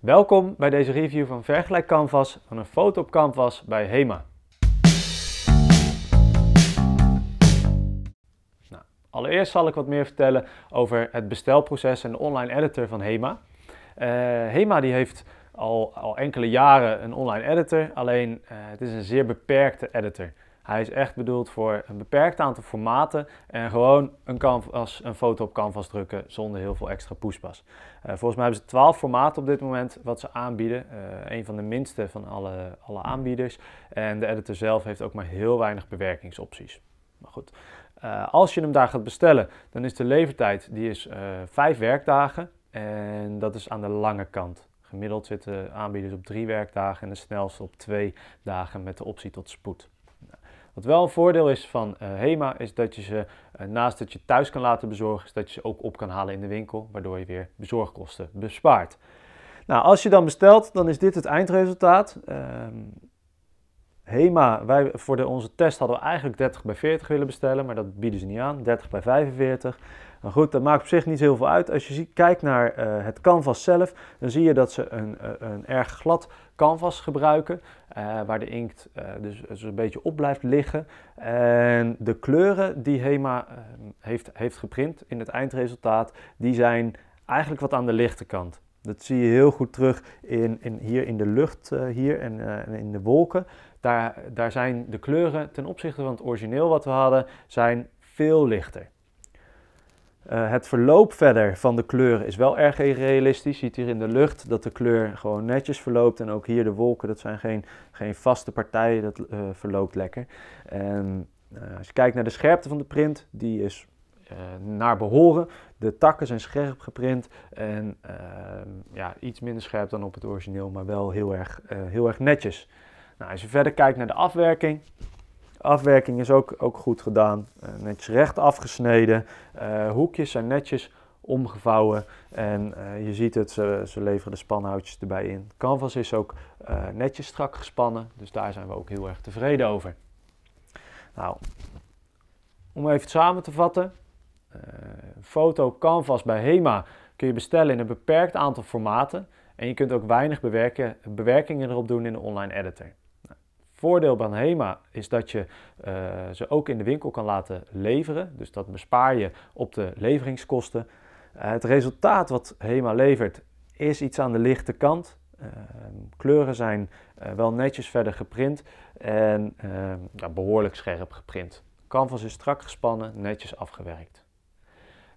Welkom bij deze review van Vergelijk Canvas van een foto op Canvas bij HEMA. Nou, allereerst zal ik wat meer vertellen over het bestelproces en de online editor van HEMA. Eh, HEMA die heeft al, al enkele jaren een online editor, alleen eh, het is een zeer beperkte editor. Hij is echt bedoeld voor een beperkt aantal formaten en gewoon een, een foto op canvas drukken zonder heel veel extra poespas. Eh, volgens mij hebben ze 12 formaten op dit moment wat ze aanbieden. Eh, een van de minste van alle, alle aanbieders. En de editor zelf heeft ook maar heel weinig bewerkingsopties. Maar goed, eh, als je hem daar gaat bestellen, dan is de levertijd die is, vijf werkdagen. En dat is aan de lange kant. Gemiddeld zitten aanbieders op drie werkdagen en de snelste op twee dagen met de optie tot spoed. Wat wel een voordeel is van eh, HEMA is dat je ze eh, naast dat je thuis kan laten bezorgen, is dat je ze ook op kan halen in de winkel, waardoor je weer bezorgkosten bespaart. Nou, als je dan bestelt, dan is dit het eindresultaat. Ehm, HEMA, wij, voor de, onze test hadden we eigenlijk 30 bij 40 willen bestellen, maar dat bieden ze niet aan. 30 bij 45. Maar goed, dat maakt op zich niet heel veel uit. Als je kijkt naar eh, het canvas zelf, dan zie je dat ze een, eh, een erg glad canvas gebruiken. Eh, waar de inkt dus, dus, een beetje op blijft liggen. En de kleuren die HEMA heeft, heeft geprint in het eindresultaat, die zijn eigenlijk wat aan de lichte kant. Dat zie je heel goed terug in, in, hier in de lucht hier en in de wolken. Daar, daar zijn de kleuren ten opzichte van het origineel wat we hadden, zijn veel lichter. Eh, het verloop verder van de kleuren is wel erg realistisch. Je ziet hier in de lucht dat de kleur gewoon netjes verloopt. En ook hier de wolken, dat zijn geen, geen vaste partijen, dat eh, verloopt lekker. En eh, als je kijkt naar de scherpte van de print, die is naar behoren. De takken zijn scherp geprint en ja, iets minder scherp dan op het origineel, maar wel heel erg, heel erg netjes. Nou, als je verder kijkt naar de afwerking. De afwerking is ook, ook goed gedaan. Eh, netjes recht afgesneden. Eh, hoekjes zijn netjes omgevouwen. En eh, je ziet het, ze, ze, leveren de spanhoutjes erbij in. Canvas is ook netjes strak gespannen. Dus daar zijn we ook heel erg tevreden over. Nou, om even samen te vatten. foto canvas bij HEMA kun je bestellen in een beperkt aantal formaten. En je kunt ook weinig bewerken, bewerkingen erop doen in de online editor voordeel van HEMA is dat je eh, ze ook in de winkel kan laten leveren. Dus dat bespaar je op de leveringskosten. Eh, het resultaat wat HEMA levert is iets aan de lichte kant. Ehm, kleuren zijn eh, wel netjes verder geprint en ehm, behoorlijk scherp geprint. Canvas is strak gespannen, netjes afgewerkt.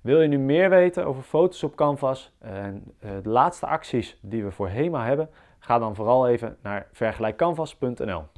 Wil je nu meer weten over foto's op Canvas en de laatste acties die we voor HEMA hebben? Ga dan vooral even naar vergelijkcanvas.nl.